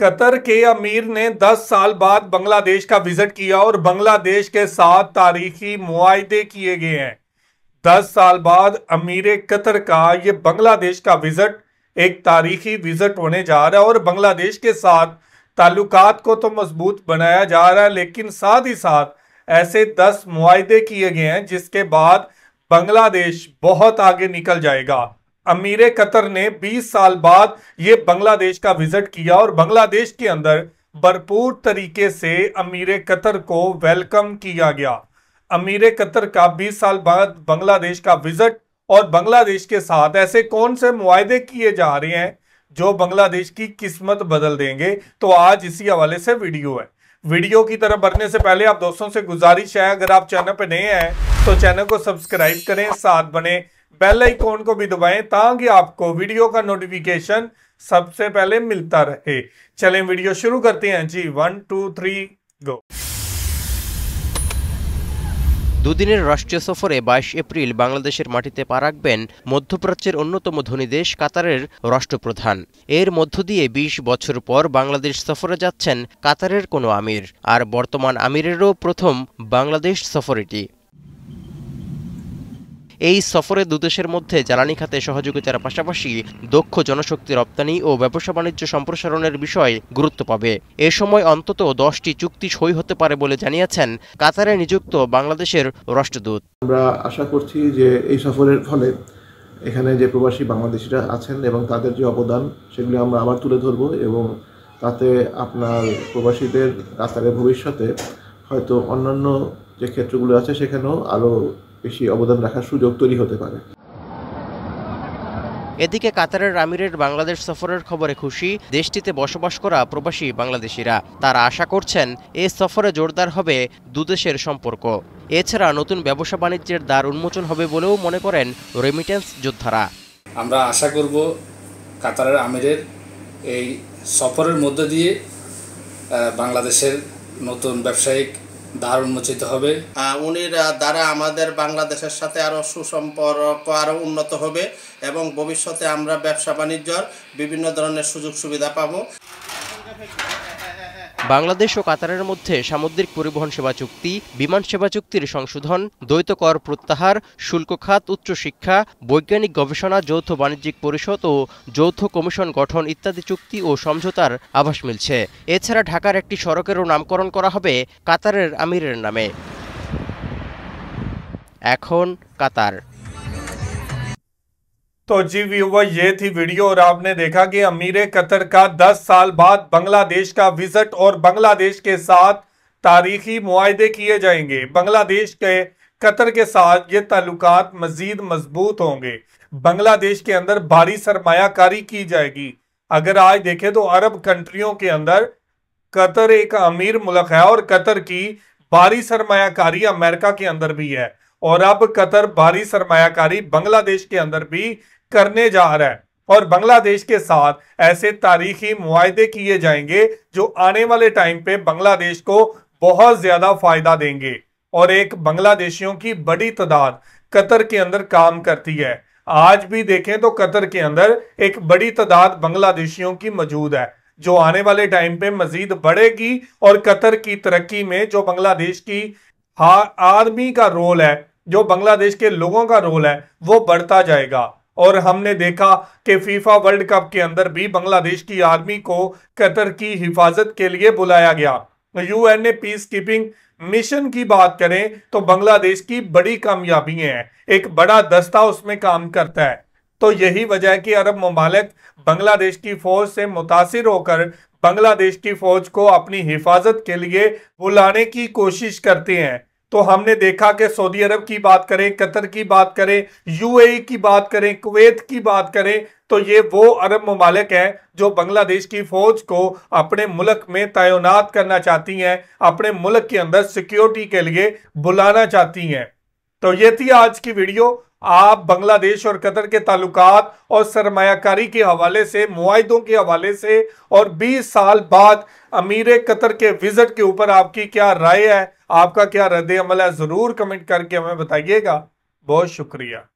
Qatar के अमीर ने 10 साल बाद बांग्लादेश का विजिट किया और बांग्लादेश के साथ तारीखी मुआदे किए गए हैं 10 साल बाद अमीर कतर का ये बांग्लादेश का विजिट एक तारीखी विजिट होने जा रहा है और बांग्लादेश के साथ ताल्लुकात को तो मजबूत बनाया जा रहा है लेकिन साथ ही साथ ऐसे 10 मुआदे किए गए हैं जिसके बाद बांग्लादेश बहुत आगे निकल जाएगा अमीर कतर ने 20 साल बाद ये बांग्लादेश का विजिट किया और बांग्लादेश के अंदर भरपूर तरीके से अमीर कतर को वेलकम किया गया अमीर कतर का 20 साल बाद बांग्लादेश का विजिट और बांग्लादेश के साथ ऐसे कौन से मुआदे किए जा रहे हैं जो बांग्लादेश की किस्मत बदल देंगे तो आज इसी हवाले से वीडियो है वीडियो की तरफ बढ़ने से पहले आप दोस्तों से गुजारिश है अगर आप चैनल पर नए हैं तो चैनल को सब्सक्राइब करें साथ बने बेल आइकॉन को भी दबाएं ताकि आपको वीडियो का नोटिफिकेशन सबसे पहले मिलता रहे चलें वीडियो शुरू करते हैं जी वन टू थ्री गो দুদিনের রাষ্ট্রীয় সফরে বাইশ এপ্রিল বাংলাদেশের মাটিতে পা রাখবেন মধ্যপ্রাচ্যের অন্যতম ধনী দেশ কাতারের রাষ্ট্রপ্রধান এর মধ্য দিয়ে ২০ বছর পর বাংলাদেশ সফরে যাচ্ছেন কাতারের কোনো আমির আর বর্তমান আমিরেরও প্রথম বাংলাদেশ সফর এটি এই সফরে দুদেশের মধ্যে জ্বালানি খাতে সহযোগিতার পাশাপাশি দক্ষ জনশক্তি রপ্তানি ও ব্যবসা বাণিজ্য সম্প্রসারণের বিষয় গুরুত্ব পাবে এ সময় অন্তত দশটি চুক্তি সই হতে পারে বলে জানিয়েছেন কাতারে নিযুক্ত বাংলাদেশের রাষ্ট্রদূত আমরা আশা করছি যে এই সফরের ফলে এখানে যে প্রবাসী বাংলাদেশিরা আছেন এবং তাদের যে অবদান সেগুলি আমরা আবার তুলে ধরব এবং তাতে আপনার প্রবাসীদের কাতারের ভবিষ্যতে হয়তো অন্যান্য যে ক্ষেত্রগুলো আছে সেখানেও আরও বেশি অবদান রাখার সুযোগ তৈরি হতে পারে এদিকে কাতারের আমিরের বাংলাদেশ সফরের খবরে খুশি দেশটিতে বসবাস করা প্রবাসী বাংলাদেশিরা তারা আশা করছেন এ সফরে জোরদার হবে দুদেশের সম্পর্ক এছাড়া নতুন ব্যবসা বাণিজ্যের দ্বার উন্মোচন হবে বলেও মনে করেন রেমিটেন্স যোদ্ধারা আমরা আশা করব কাতারের আমিরের এই সফরের মধ্যে দিয়ে বাংলাদেশের নতুন ব্যবসায়িক দ্বার উন্মোচিত হবে উনির দ্বারা আমাদের বাংলাদেশের সাথে আরও সুসম্পর্ক আরও উন্নত হবে এবং ভবিষ্যতে আমরা ব্যবসা বাণিজ্যর বিভিন্ন ধরনের সুযোগ সুবিধা পাবো বাংলাদেশ ও কাতারের মধ্যে সামুদ্রিক পরিবহন সেবা চুক্তি বিমান সেবা চুক্তির সংশোধন দ্বৈত কর প্রত্যাহার শুল্ক খাত উচ্চশিক্ষা বৈজ্ঞানিক গবেষণা যৌথ বাণিজ্যিক পরিষদ ও যৌথ কমিশন গঠন ইত্যাদি চুক্তি ও সমঝোতার আভাস মিলছে এছাড়া ঢাকার একটি সড়কেরও নামকরণ করা হবে কাতারের আমিরের নামে এখন কাতার तो जी व्यूवर ये थी वीडियो और आपने देखा कि अमीर कतर का 10 साल बाद बांग्लादेश का विजिट और बांग्लादेश के साथ तारीखी मुआदे किए जाएंगे बांग्लादेश के कतर के साथ ये ताल्लुकात मजीद मजबूत होंगे बांग्लादेश के अंदर भारी सरमाकारी की जाएगी अगर आज देखें तो अरब कंट्रियों के अंदर कतर एक अमीर मुल्क है और कतर की भारी सरमाकारी अमेरिका के अंदर भी है और अब कतर भारी सरमाकारी बांग्लादेश के अंदर भी करने जा रहा है और बांग्लादेश के साथ ऐसे तारीखी मुआदे किए जाएंगे जो आने वाले टाइम पे बांग्लादेश को बहुत ज्यादा फायदा देंगे और एक बांग्लादेशियों की बड़ी तादाद कतर के अंदर काम करती है आज भी देखें तो कतर के अंदर एक बड़ी तादाद बांग्लादेशियों की मौजूद है जो आने वाले टाइम पे मजीद बढ़ेगी और कतर की तरक्की में जो बांग्लादेश की आर्मी का रोल है जो बांग्लादेश के लोगों का रोल है वो बढ़ता जाएगा और हमने देखा कि फीफा वर्ल्ड कप के अंदर भी बांग्लादेश की आर्मी को कतर की हिफाजत के लिए बुलाया गया यूएनए पीस कीपिंग मिशन की बात करें तो बांग्लादेश की बड़ी कामयाबी है एक बड़ा दस्ता उसमें काम करता है तो यही वजह है कि अरब ममालक बांग्लादेश की फौज से मुतासर होकर बांग्लादेश की फौज को अपनी हिफाजत के लिए बुलाने की कोशिश करते हैं तो हमने देखा कि सऊदी अरब की बात करें कतर की बात करें यूएई की बात करें कुवैत की बात करें तो ये वो अरब ममालिक हैं जो बांग्लादेश की फौज को अपने मुल्क में तैनात करना चाहती हैं अपने मुल्क के अंदर सिक्योरिटी के लिए बुलाना चाहती हैं तो ये थी आज की वीडियो आप बांग्लादेश और कतर के ताल्लुकात और सरमाकारी के हवाले से मुआदों के हवाले से और 20 साल बाद अमीर कतर के विजिट के ऊपर आपकी क्या राय है आपका क्या रद्द अमल है ज़रूर कमेंट करके हमें बताइएगा बहुत शुक्रिया